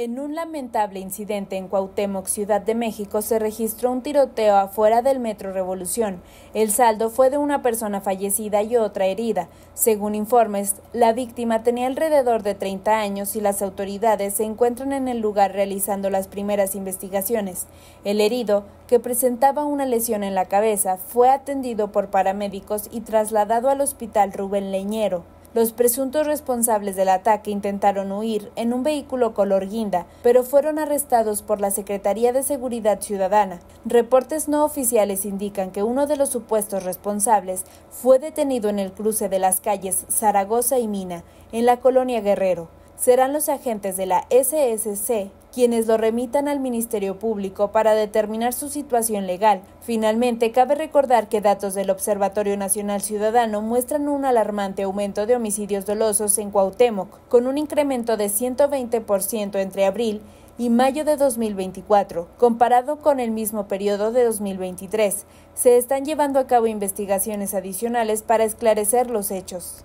En un lamentable incidente en Cuauhtémoc, Ciudad de México, se registró un tiroteo afuera del Metro Revolución. El saldo fue de una persona fallecida y otra herida. Según informes, la víctima tenía alrededor de 30 años y las autoridades se encuentran en el lugar realizando las primeras investigaciones. El herido, que presentaba una lesión en la cabeza, fue atendido por paramédicos y trasladado al Hospital Rubén Leñero. Los presuntos responsables del ataque intentaron huir en un vehículo color guinda, pero fueron arrestados por la Secretaría de Seguridad Ciudadana. Reportes no oficiales indican que uno de los supuestos responsables fue detenido en el cruce de las calles Zaragoza y Mina, en la colonia Guerrero serán los agentes de la SSC quienes lo remitan al Ministerio Público para determinar su situación legal. Finalmente, cabe recordar que datos del Observatorio Nacional Ciudadano muestran un alarmante aumento de homicidios dolosos en Cuauhtémoc, con un incremento de 120% entre abril y mayo de 2024, comparado con el mismo periodo de 2023. Se están llevando a cabo investigaciones adicionales para esclarecer los hechos.